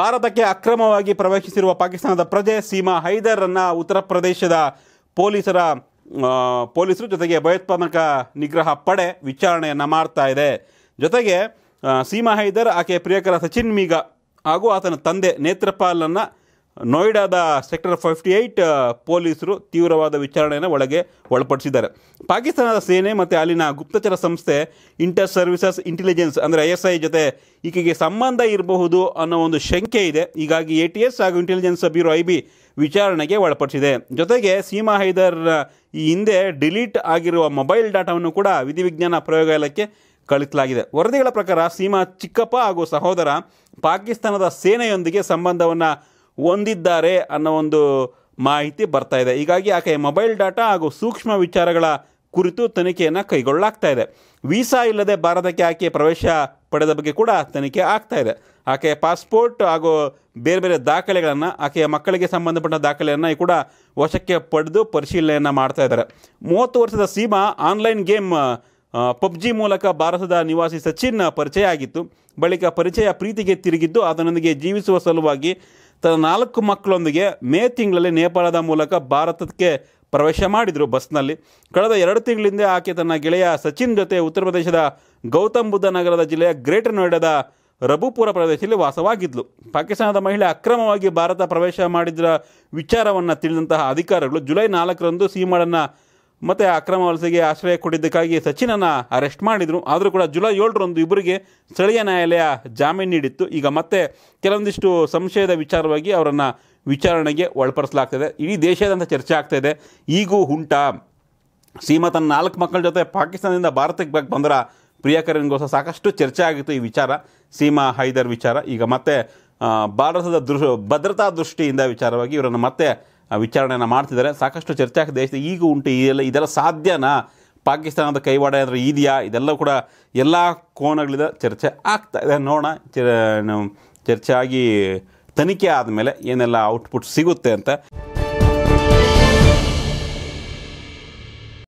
ಭಾರತಕ್ಕೆ ಅಕ್ರಮವಾಗಿ ಪ್ರವೇಶಿಸಿರುವ ಪಾಕಿಸ್ತಾನದ ಪ್ರಜೆ ಸೀಮಾ ಹೈದರನ್ನು ಉತ್ತರ ಪ್ರದೇಶದ ಪೊಲೀಸರ ಪೊಲೀಸರು ಜೊತೆಗೆ ಭಯೋತ್ಪಾದಕ ನಿಗ್ರಹ ಪಡೆ ವಿಚಾರಣೆಯನ್ನು ಮಾಡ್ತಾ ಇದೆ ಜೊತೆಗೆ ಸೀಮಾ ಹೈದರ್ ಆಕೆ ಪ್ರಿಯಕರ ಸಚಿನ್ ಮೀಗ ಹಾಗೂ ಆತನ ತಂದೆ ನೇತ್ರಪಾಲನ್ನು ನೋಯ್ಡಾದ ಸೆಕ್ಟರ್ ಫಿಫ್ಟಿ ಏಯ್ಟ್ ಪೊಲೀಸರು ತೀವ್ರವಾದ ವಿಚಾರಣೆಯನ್ನು ಒಳಗೆ ಒಳಪಡಿಸಿದ್ದಾರೆ ಪಾಕಿಸ್ತಾನದ ಸೇನೆ ಮತ್ತು ಅಲ್ಲಿನ ಗುಪ್ತಚರ ಸಂಸ್ಥೆ ಇಂಟರ್ ಸರ್ವಿಸಸ್ ಇಂಟೆಲಿಜೆನ್ಸ್ ಅಂದರೆ ಐ ಎಸ್ ಐ ಜೊತೆ ಈಕೆಗೆ ಸಂಬಂಧ ಇರಬಹುದು ಅನ್ನೋ ಒಂದು ಶಂಕೆ ಇದೆ ಹೀಗಾಗಿ ಎ ಟಿ ಎಸ್ ಹಾಗೂ ಇಂಟೆಲಿಜೆನ್ಸ್ ಬ್ಯೂರೋ ಐ ಬಿ ವಿಚಾರಣೆಗೆ ಒಳಪಡಿಸಿದೆ ಜೊತೆಗೆ ಸೀಮಾ ಹೈದರ್ ಈ ಹಿಂದೆ ಡಿಲೀಟ್ ಆಗಿರುವ ಮೊಬೈಲ್ ಡಾಟಾವನ್ನು ಕೂಡ ವಿಧಿವಿಜ್ಞಾನ ಪ್ರಯೋಗಾಲಯಕ್ಕೆ ಕಳಿಸಲಾಗಿದೆ ವರದಿಗಳ ಪ್ರಕಾರ ಸೀಮಾ ಚಿಕ್ಕಪ್ಪ ಹಾಗೂ ಸಹೋದರ ಪಾಕಿಸ್ತಾನದ ಸೇನೆಯೊಂದಿಗೆ ಸಂಬಂಧವನ್ನು ಹೊಂದಿದ್ದಾರೆ ಅನ್ನೋ ಒಂದು ಮಾಹಿತಿ ಬರ್ತಾ ಇದೆ ಹೀಗಾಗಿ ಆಕೆಯ ಮೊಬೈಲ್ ಡಾಟಾ ಹಾಗೂ ಸೂಕ್ಷ್ಮ ವಿಚಾರಗಳ ಕುರಿತು ತನಿಖೆಯನ್ನು ಕೈಗೊಳ್ಳಲಾಗ್ತಾ ಇದೆ ವೀಸಾ ಇಲ್ಲದೆ ಭಾರತಕ್ಕೆ ಆಕೆ ಪ್ರವೇಶ ಪಡೆದ ಬಗ್ಗೆ ಕೂಡ ತನಿಖೆ ಆಗ್ತಾ ಇದೆ ಆಕೆಯ ಪಾಸ್ಪೋರ್ಟ್ ಹಾಗೂ ಬೇರೆ ಬೇರೆ ದಾಖಲೆಗಳನ್ನು ಆಕೆಯ ಮಕ್ಕಳಿಗೆ ಸಂಬಂಧಪಟ್ಟ ದಾಖಲೆಯನ್ನು ಕೂಡ ವಶಕ್ಕೆ ಪಡೆದು ಪರಿಶೀಲನೆಯನ್ನು ಮಾಡ್ತಾ ಇದ್ದಾರೆ ಮೂವತ್ತು ವರ್ಷದ ಸೀಮಾ ಆನ್ಲೈನ್ ಗೇಮ್ ಪಬ್ಜಿ ಮೂಲಕ ಭಾರತದ ನಿವಾಸಿ ಸಚಿನ್ ಪರಿಚಯ ಆಗಿತ್ತು ಬಳಿಕ ಪರಿಚಯ ಪ್ರೀತಿಗೆ ತಿರುಗಿದ್ದು ಅದರೊಂದಿಗೆ ಜೀವಿಸುವ ಸಲುವಾಗಿ ತನ್ನ ನಾಲ್ಕು ಮಕ್ಕಳೊಂದಿಗೆ ಮೇ ತಿಂಗಳಲ್ಲಿ ನೇಪಾಳದ ಮೂಲಕ ಭಾರತಕ್ಕೆ ಪ್ರವೇಶ ಮಾಡಿದರು ಬಸ್ನಲ್ಲಿ ಕಳೆದ ಎರಡು ತಿಂಗಳಿಂದ ಆಕೆ ತನ್ನ ಗೆಳೆಯ ಸಚಿನ್ ಜೊತೆ ಉತ್ತರ ಪ್ರದೇಶದ ಗೌತಮ್ ಬುದ್ಧ ನಗರದ ಜಿಲ್ಲೆಯ ಗ್ರೇಟರ್ ನೋಯ್ಡಾದ ರಘುಪುರ ಪ್ರದೇಶದಲ್ಲಿ ವಾಸವಾಗಿದ್ಲು ಪಾಕಿಸ್ತಾನದ ಮಹಿಳೆ ಅಕ್ರಮವಾಗಿ ಭಾರತ ಪ್ರವೇಶ ಮಾಡಿದ್ರ ವಿಚಾರವನ್ನು ತಿಳಿದಂತಹ ಅಧಿಕಾರಿಗಳು ಜುಲೈ ನಾಲ್ಕರಂದು ಸೀಮಾಡನ್ನು ಮತ್ತು ಅಕ್ರಮ ವಲಸೆಗೆ ಆಶ್ರಯ ಕೊಟ್ಟಿದ್ದಕ್ಕಾಗಿ ಸಚಿನನ್ನು ಅರೆಸ್ಟ್ ಮಾಡಿದರು ಆದರೂ ಕೂಡ ಜುಲೈ ಏಳರಂದು ಇಬ್ಬರಿಗೆ ಸ್ಥಳೀಯ ನ್ಯಾಯಾಲಯ ಜಾಮೀನು ನೀಡಿತ್ತು ಈಗ ಮತ್ತೆ ಕೆಲವೊಂದಿಷ್ಟು ಸಂಶಯದ ವಿಚಾರವಾಗಿ ಅವರನ್ನು ವಿಚಾರಣೆಗೆ ಒಳಪಡಿಸಲಾಗ್ತದೆ ಇಡೀ ದೇಶದಂಥ ಚರ್ಚೆ ಆಗ್ತಾಯಿದೆ ಈಗೂ ಉಂಟಾ ಸೀಮಾ ತನ್ನ ನಾಲ್ಕು ಮಕ್ಕಳ ಜೊತೆ ಪಾಕಿಸ್ತಾನದಿಂದ ಭಾರತಕ್ಕೆ ಬಗ್ಗೆ ಬಂದರ ಪ್ರಿಯಕರನ್ಗೋಸ್ಕರ ಸಾಕಷ್ಟು ಚರ್ಚೆ ಆಗಿತ್ತು ಈ ವಿಚಾರ ಸೀಮಾ ಹೈದರ್ ವಿಚಾರ ಈಗ ಮತ್ತೆ ಭಾರತದ ದೃ ಭದ್ರತಾ ದೃಷ್ಟಿಯಿಂದ ವಿಚಾರವಾಗಿ ಇವರನ್ನು ಮತ್ತೆ ವಿಚಾರಣೆಯನ್ನು ಮಾಡ್ತಿದ್ದಾರೆ ಸಾಕಷ್ಟು ಚರ್ಚೆ ಆಗ ದೇಶದ ಈಗ ಉಂಟು ಇದೆಲ್ಲ ಇದೆಲ್ಲ ಸಾಧ್ಯನಾ ಪಾಕಿಸ್ತಾನದ ಕೈವಾಡ ಏನಾದರೂ ಇದೆಯಾ ಇದೆಲ್ಲ ಕೂಡ ಎಲ್ಲ ಕೋನಗಳಿಂದ ಚರ್ಚೆ ಆಗ್ತಾ ಇದೆ ನೋಡೋಣ ಚರ್ಚೆ ಆಗಿ ತನಿಖೆ ಆದಮೇಲೆ ಏನೆಲ್ಲ ಔಟ್ಪುಟ್ ಸಿಗುತ್ತೆ ಅಂತ